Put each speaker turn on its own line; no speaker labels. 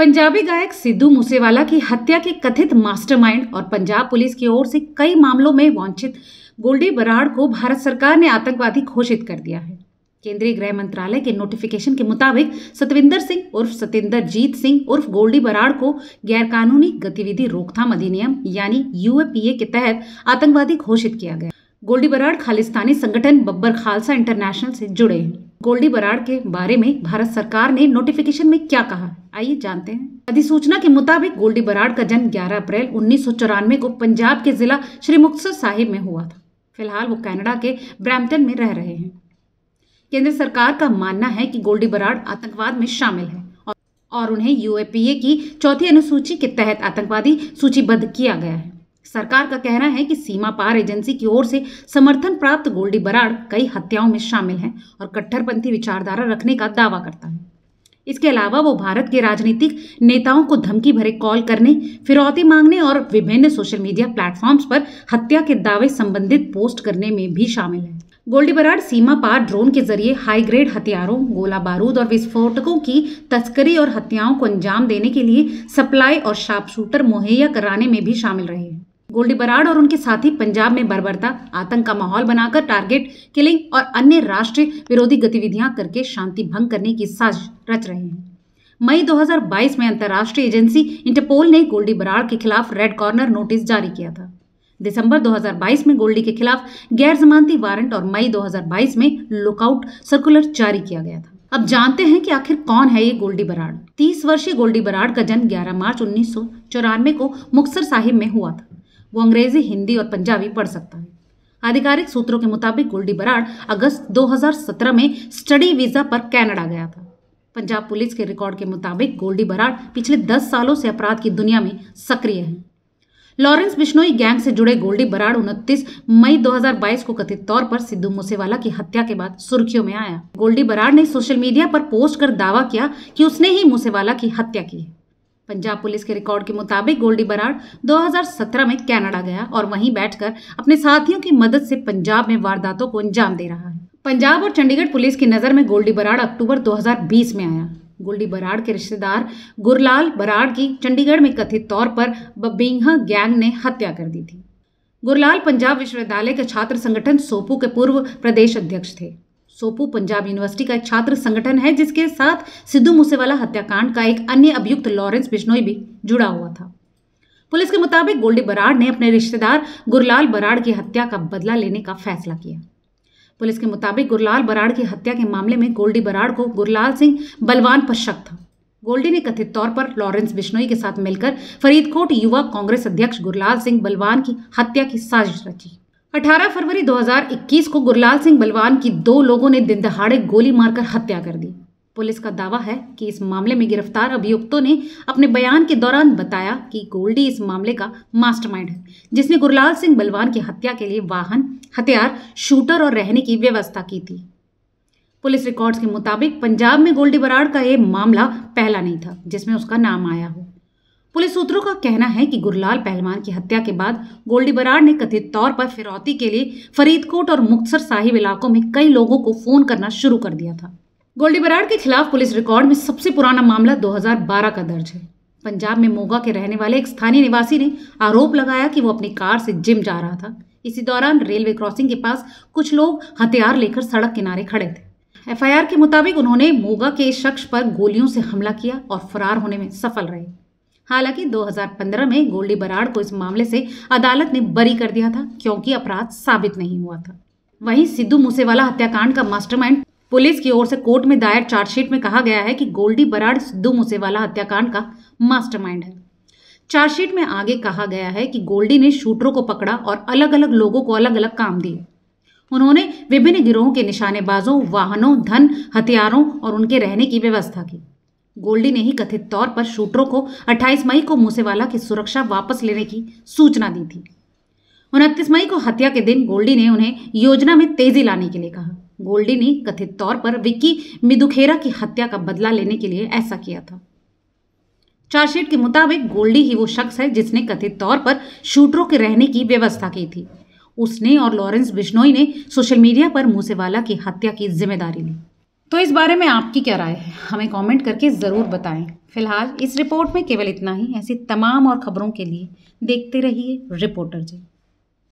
पंजाबी गायक सिद्धू मूसेवाला की हत्या के कथित मास्टरमाइंड और पंजाब पुलिस की ओर से कई मामलों में वांछित गोल्डी बराड़ को भारत सरकार ने आतंकवादी घोषित कर दिया है केंद्रीय गृह मंत्रालय के नोटिफिकेशन के मुताबिक सतविंदर सिंह उर्फ सतेंद्र जीत सिंह उर्फ गोल्डी बराड़ को गैरकानूनी गतिविधि रोकथाम अधिनियम यानी यूएपीए के तहत आतंकवादी घोषित किया गया गोल्डी बराड़ खालिस्तानी संगठन बब्बर खालसा इंटरनेशनल से जुड़े हैं गोल्डी बराड़ के बारे में भारत सरकार ने नोटिफिकेशन में क्या कहा आइए जानते हैं अधिसूचना के मुताबिक गोल्डी बराड़ का जन्म 11 अप्रैल उन्नीस को पंजाब के जिला श्री मुक्तसर साहिब में हुआ था फिलहाल वो कनाडा के ब्रैम्पटन में रह रहे हैं केंद्र सरकार का मानना है कि गोल्डी बराड़ आतंकवाद में शामिल है और उन्हें यूएपीए की चौथी अनुसूची के तहत आतंकवादी सूचीबद्ध किया गया है सरकार का कहना है कि सीमा पार एजेंसी की ओर से समर्थन प्राप्त गोल्डी बराड़ कई हत्याओं में शामिल है और कट्टरपंथी विचारधारा रखने का दावा करता है इसके अलावा वो भारत के राजनीतिक नेताओं को धमकी भरे कॉल करने फिरौती मांगने और विभिन्न सोशल मीडिया प्लेटफॉर्म्स पर हत्या के दावे संबंधित पोस्ट करने में भी शामिल है गोल्डी बराड सीमा पार ड्रोन के जरिए हाई ग्रेड हथियारों गोला बारूद और विस्फोटकों की तस्करी और हत्याओं को अंजाम देने के लिए सप्लाई और शार्प शूटर मुहैया कराने में भी शामिल रहे हैं गोल्डी बराड और उनके साथी पंजाब में बर्बरता आतंक का माहौल बनाकर टारगेट किलिंग और अन्य राष्ट्रीय विरोधी गतिविधियां करके शांति भंग करने की साजिश रच रहे हैं मई 2022 में अंतर्राष्ट्रीय एजेंसी इंटरपोल ने गोल्डी बराड़ के खिलाफ रेड कॉर्नर नोटिस जारी किया था दिसंबर 2022 में गोल्डी के खिलाफ गैर जमानती वारंट और मई 2022 में लुकआउट सर्कुलर जारी किया गया था अब जानते हैं कि आखिर कौन है ये गोल्डी बराड़ 30 वर्षीय गोल्डी बराड़ का जन्म 11 मार्च उन्नीस को मुक्सर साहिब में हुआ था वो अंग्रेजी हिंदी और पंजाबी पढ़ सकता है आधिकारिक सूत्रों के मुताबिक गुल्डी बराड़ अगस्त 2017 में स्टडी वीजा पर कनाडा गया था पंजाब पुलिस के रिकॉर्ड के मुताबिक गोल्डी बराड़ पिछले 10 सालों से अपराध की दुनिया में सक्रिय है लॉरेंस बिश्नोई गैंग से जुड़े गोल्डी बराड़ उनतीस मई 2022 को कथित तौर पर सिद्धू मूसेवाला की हत्या के बाद सुर्खियों में आया गोल्डी बराड़ ने सोशल मीडिया पर पोस्ट कर दावा किया कि उसने ही मूसेवाला की हत्या की है पंजाब पुलिस के रिकॉर्ड के मुताबिक गोल्डी बराड़ 2017 में कनाडा गया और वहीं बैठकर अपने साथियों की मदद से पंजाब में वारदातों को अंजाम दे रहा है पंजाब और चंडीगढ़ पुलिस की नज़र में गोल्डी बराड़ अक्टूबर 2020 में आया गोल्डी बराड़ के रिश्तेदार गुरलाल बराड़ की चंडीगढ़ में कथित तौर पर बबिंगा गैंग ने हत्या कर दी थी गुरलाल पंजाब विश्वविद्यालय के छात्र संगठन सोपू के पूर्व प्रदेश अध्यक्ष थे सोपू पंजाब यूनिवर्सिटी का एक छात्र संगठन है जिसके साथ सिद्धू मूसेवाला हत्याकांड का एक अन्य अभियुक्त लॉरेंस बिश्नोई भी जुड़ा हुआ था पुलिस के मुताबिक गोल्डी बराड़ ने अपने रिश्तेदार गुरलाल बराड़ की हत्या का बदला लेने का फैसला किया पुलिस के मुताबिक गुरलाल बराड़ की हत्या के मामले में गोल्डी बराड़ को गुरलाल सिंह बलवान पर शक था गोल्डी ने कथित तौर पर लॉरेंस बिश्नोई के साथ मिलकर फरीदकोट युवा कांग्रेस अध्यक्ष गुरलाल सिंह बलवान की हत्या की साजिश रची 18 फरवरी 2021 को गुरलाल सिंह बलवान की दो लोगों ने दिन दहाड़े गोली मारकर हत्या कर दी पुलिस का दावा है कि इस मामले में गिरफ्तार अभियुक्तों ने अपने बयान के दौरान बताया कि गोल्डी इस मामले का मास्टरमाइंड है जिसने गुरलाल सिंह बलवान की हत्या के लिए वाहन हथियार शूटर और रहने की व्यवस्था की थी पुलिस रिकॉर्ड्स के मुताबिक पंजाब में गोल्डी बराड़ का यह मामला पहला नहीं था जिसमें उसका नाम आया हो पुलिस सूत्रों का कहना है कि गुरलाल पहलवान की हत्या के बाद गोल्डी बराड़ ने कथित तौर पर फिरौती के लिए फरीदकोट और मुक्तसर साहिब इलाकों में कई लोगों को फोन करना शुरू कर दिया था गोल्डी बराड़ के खिलाफ पुलिस रिकॉर्ड में सबसे पुराना मामला 2012 का दर्ज है पंजाब में मोगा के रहने वाले एक स्थानीय निवासी ने आरोप लगाया कि वो अपनी कार से जिम जा रहा था इसी दौरान रेलवे क्रॉसिंग के पास कुछ लोग हथियार लेकर सड़क किनारे खड़े थे एफआईआर के मुताबिक उन्होंने मोगा के शख्स पर गोलियों से हमला किया और फरार होने में सफल रहे हालांकि 2015 में गोल्डी बराड को इस मामले से अदालत ने बरी कर दिया था क्योंकि अपराध साबित नहीं हुआ था वहीं सिद्धू मूसेवाला हत्याकांड का मास्टरमाइंड पुलिस की ओर से कोर्ट में दायर चार्जशीट में कहा गया है कि गोल्डी बराड सिद्धू मूसेवाला हत्याकांड का मास्टरमाइंड है चार्जशीट में आगे कहा गया है कि गोल्डी ने शूटरों को पकड़ा और अलग अलग लोगों को अलग अलग काम दिए उन्होंने विभिन्न गिरोहों के निशानेबाजों वाहनों धन हथियारों और उनके रहने की व्यवस्था की गोल्डी ने ही कथित तौर पर शूटरों को 28 मई को मूसेवाला की सुरक्षा वापस लेने की सूचना दी थी उनतीस मई को हत्या के दिन गोल्डी ने उन्हें योजना में तेजी लाने के लिए कहा गोल्डी ने कथित तौर पर विक्की मिदुखेरा की हत्या का बदला लेने के लिए ऐसा किया था चार्जशीट के मुताबिक गोल्डी ही वो शख्स है जिसने कथित तौर पर शूटरों के रहने की व्यवस्था की थी उसने और लॉरेंस बिश्नोई ने सोशल मीडिया पर मूसेवाला की हत्या की जिम्मेदारी ली तो इस बारे में आपकी क्या राय है हमें कमेंट करके ज़रूर बताएं फिलहाल इस रिपोर्ट में केवल इतना ही ऐसी तमाम और खबरों के लिए देखते रहिए रिपोर्टर जी